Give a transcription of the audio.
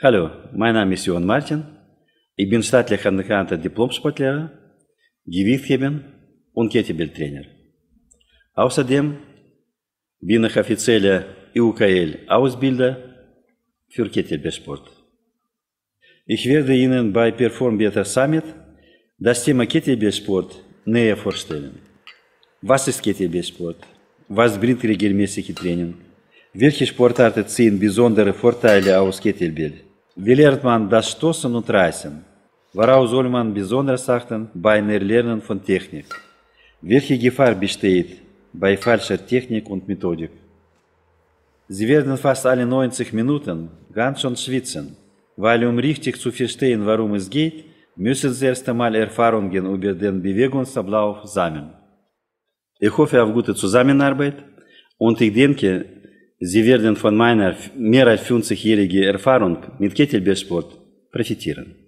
Hallo, mijn naam is Johan Martin. Ik ben staatelijk aangehante diplomsportleraar, gewichtheben en kettlebelltrainer. Außerdem bin ich offizielle IUKL-Ausbilder für Kettlebellsport. Ich werde Ihnen bei Perform Beta Summit das Thema Kettlebellsport näher vorstellen. Was ist Kettlebellsport? Was bringt regelmäßige Training? Welche Sportarten ziehen besondere Vorteile aus Kettlebell? Welert man das Stoßen und Reißen? Worauf soll man besonders achten bei Erlernen von Technik? Welche Gefahr besteht bei falscher Technik und Methodik? Sie werden fast alle 90 Minuten ganz schön schwitzen, weil um richtig zu verstehen, warum es geht, müssen Sie erst einmal Erfahrungen über den Bewegungsablauf sammeln. Ich hoffe auf gute Zusammenarbeit und ich denke, Sie werden von meiner mehr als 50-jährigen Erfahrung mit Kettlebellsport profitieren.